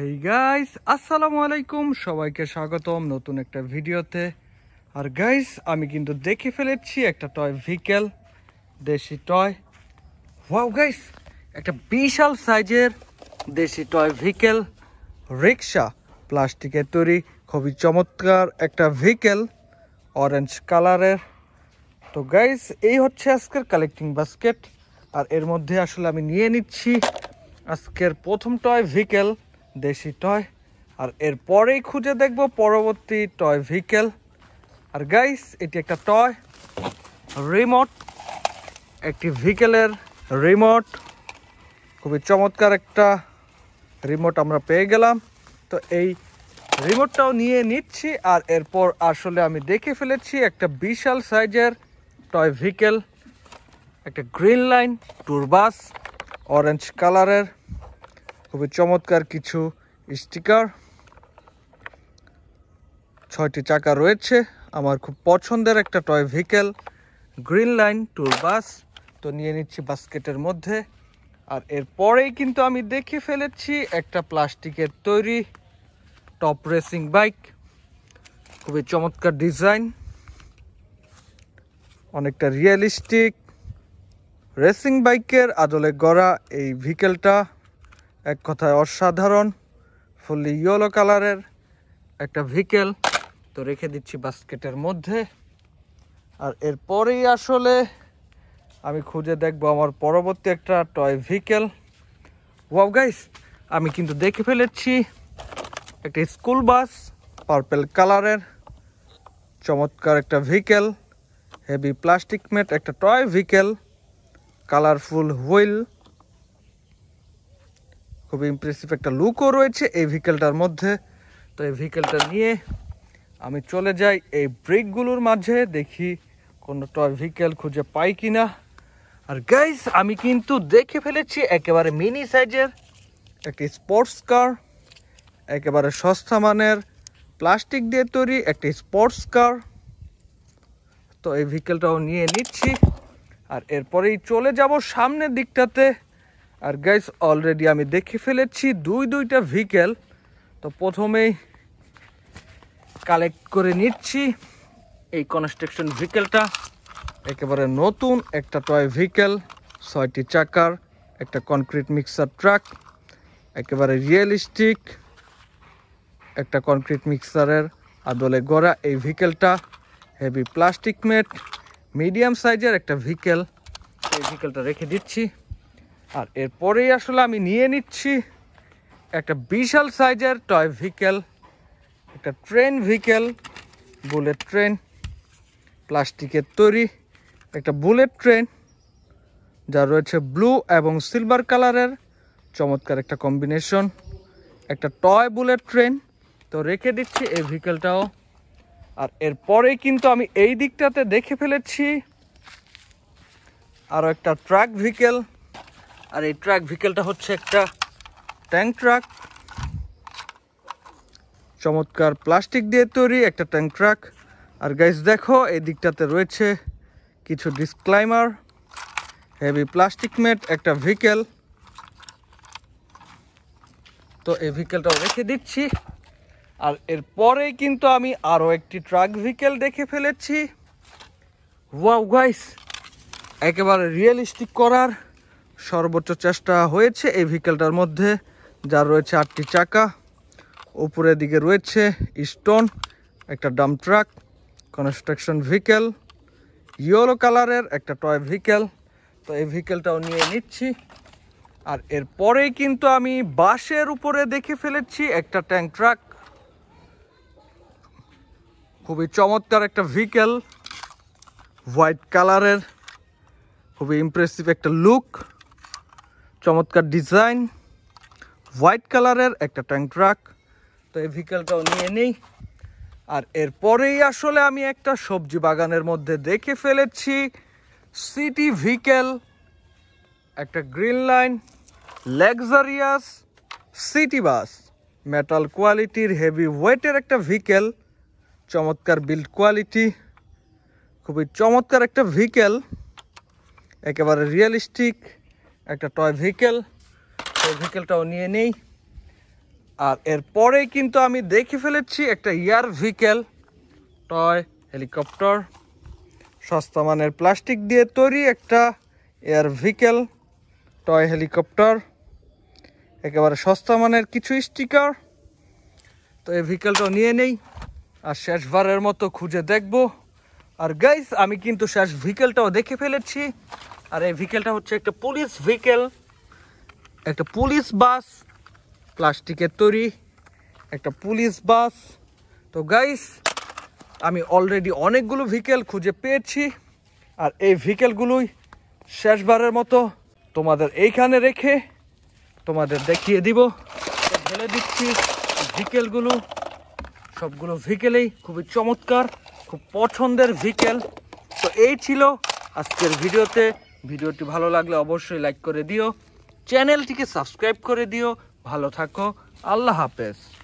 hey guys আসসালামু আলাইকুম সবাইকে স্বাগতম নতুন একটা ভিডিওতে আর গাইস আমি কিন্তু দেখে ফেলেছি একটা টয় ভিকেল দেশি টয় ওয়াও গাইস একটা বিশাল সাইজের দেশি টয় ভিকেল রিক্সা প্লাস্টিকের তৈরি খুবই চমৎকার একটা ভিকেল অরেঞ্জ কালারের তো গাইস এই হচ্ছে আজকের কালেক্টিং বাস্কেট আর এর মধ্যে আসলে আমি নিয়ে নিচ্ছি আজকের প্রথম টয় ভিকেল দেশি টয় আর এর পরেই খুঁজে দেখব পরবর্তী টয় ভেহিকেল আর গাইস এটি একটা টয় রিমোট একটি ভেহিকেলের রিমোট খুবই চমৎকার একটা রিমোট আমরা পেয়ে গেলাম তো এই রিমোটটাও নিয়ে নিচ্ছি আর এরপর আসলে আমি দেখে ফেলেছি একটা বিশাল সাইজের টয় ভেহিকেল একটা green line tour bus orange কালারের খুবই চমৎকার কিছু স্টিকার ছয়টি চাকা রয়েছে আমার খুব পছন্দের একটা toy vehicle green line tour bus তো নিয়ে নিচ্ছি বাস্কেটের মধ্যে আর এরপরেই কিন্তু আমি দেখে ফেলেছি একটা প্লাস্টিকের তৈরি টপ রেসিং বাইক খুবই চমৎকার ডিজাইন অনেকটা রিয়েলিস্টিক রেসিং বাইকের আদলে গড়া এই ভিকেলটা এক কথায় অসাধারণ ফুললি ইয়েলো কালারের একটা ভিকেল তো রেখে দিচ্ছি বাস্কেটের মধ্যে আর এরপরেই আসলে আমি খুঁজে দেখব আমার পরবর্তী একটা টয় ভিকেল ওয়াও গাইস আমি কিন্তু দেখে ফেলেছি একটা স্কুল বাস পার্পেল কালারের চমৎকার একটা ভিকেল হেভি প্লাস্টিক মেট একটা টয় ভিকেল কালারফুল হুইল খুবই ইম্প্রেসিভ একটা লুকও রয়েছে এই ভেহিকেলটার মধ্যে তো এই ভেহিকেলটা নিয়ে আমি চলে যাই এই ব্রেকগুলোর মাঝে দেখি কোনো টয় ভেহিকেল খুঁজে পাই কি না আর গাইস আমি কিন্তু দেখে ফেলেছি একেবারে মিনি সাইজের একটি স্পোর্টস কার একেবারে সস্তা মানের প্লাস্টিক দিয়ে তৈরি একটি স্পোর্টস কার তো এই ভেহিকেলটাও নিয়ে নিচ্ছি আর এরপরেই চলে যাব সামনের দিকটাতে আর গাইস অলরেডি আমি দেখে ফেলেছি দুই দুইটা ভিকেল তো প্রথমেই কালেক্ট করে নিচ্ছি এই কনস্ট্রাকশন ভিকেলটা একেবারে নতুন একটা টয় ভিকেল ছয়টি চাকার একটা কনক্রিট মিক্সার ট্রাক একেবারে রিয়েলিস্টিক একটা কনক্রিট মিক্সারের আদলে গড়া এই ভিকেলটা হেভি প্লাস্টিক মেট মিডিয়াম সাইজের একটা ভিকেল এই ভিকেলটা রেখে দিচ্ছি আর এরপরেই আসলে আমি নিয়ে নিচ্ছি একটা বিশাল সাইজের টয় ভেহিকেল একটা ট্রেন ভেহিকেল বুলেট ট্রেন প্লাস্টিকের তৈরি একটা বুলেট ট্রেন যা রয়েছে ব্লু এবং সিলভার কালারের চমৎকার একটা কম্বিনেশন একটা টয় বুলেট ট্রেন তো রেখে দিচ্ছি এই ভেহিকেলটাও আর এরপরে কিন্তু আমি এই দিকটাতে দেখে ফেলেছি আরও একটা ট্রাক ভেহিকেল আর এই ট্রাক ভিকেলটা হচ্ছে একটা ট্যাঙ্ক ট্রাক চমৎকার প্লাস্টিক দিয়ে তৈরি একটা ট্যাঙ্ক ট্রাক আর গাইজ দেখো এই দিকটাতে রয়েছে কিছু ডিসক্লাইমার হেভি প্লাস্টিক মেট একটা ভিকেল তো এই ভিকেলটাও রেখে দিচ্ছি আর এরপরেই কিন্তু আমি আরও একটি ট্রাক ভিকেল দেখে ফেলেছি ওয়াও গাইস একেবারে রিয়েলিস্টিক করার সর্বোচ্চ চেষ্টা হয়েছে এই ভেহিকেলটার মধ্যে যার রয়েছে আটটি চাকা উপরের দিকে রয়েছে স্টোন একটা dump truck construction vehicle yellow কালারের একটা টয় ভেহিকেল তো এই ভেহিকেলটাও নিয়ে নিচ্ছি আর এরপরেই কিন্তু আমি বাসের উপরে দেখে ফেলেছি একটা ট্যাঙ্ক ট্রাক খুবই চমৎকার একটা ভেহিকেল হোয়াইট কালারের খুবই ইমপ্রেসিভ একটা লুক চমৎকার ডিজাইন হোয়াইট কালারের একটা ট্যাঙ্ক ট্রাক তো এই ভেহিকেলটাও নিয়ে নেই আর এরপরেই আসলে আমি একটা সবজি বাগানের মধ্যে দেখে ফেলেছি সিটি ভেহিকেল একটা green line luxurious city bus metal কোয়ালিটির হেভি ওয়েটের একটা ভেহিকেল চমৎকার বিল্ড কোয়ালিটি খুবই চমৎকার একটা ভেহিকেল একেবারে রিয়েলিস্টিক একটা টয় ভেহিকেল টয় ভেহিকেলটাও নিয়ে নেই আর এরপরে কিন্তু আমি দেখে ফেলেছি একটা ইয়ার ভেহিকেল টয় হেলিকপ্টার সস্তা মানের প্লাস্টিক দিয়ে তৈরি একটা এয়ার ভেহিকেল টয় হেলিকপ্টার একেবারে সস্তা মানের কিছু স্টিকার তো এই ভেহিকেলটাও নিয়ে নেই আর শেষবারের মতো খুঁজে দেখব আর গাইস আমি কিন্তু শেষ ভেহিকেলটাও দেখে ফেলেছি আর এই ভেহিকেলটা হচ্ছে একটা পুলিশ ভেহিকেল একটা পুলিশ বাস প্লাস্টিকের তৈরি একটা পুলিশ বাস তো গাইস আমি অলরেডি অনেকগুলো ভেহিকেল খুঁজে পেয়েছি আর এই ভেহিকেলগুলোই শেষবারের মতো তোমাদের এইখানে রেখে তোমাদের দেখিয়ে দিব ঢেলে দিচ্ছি ভেহিকেলগুলো সবগুলো ভেহিকেলেই খুবই চমৎকার খুব পছন্দের ভেহিকেল তো এই ছিল আজকের ভিডিওতে ভিডিওটি ভালো লাগলে অবশ্যই লাইক করে দিও চ্যানেলটিকে সাবস্ক্রাইব করে দিও ভালো থাকো আল্লাহ হাফেজ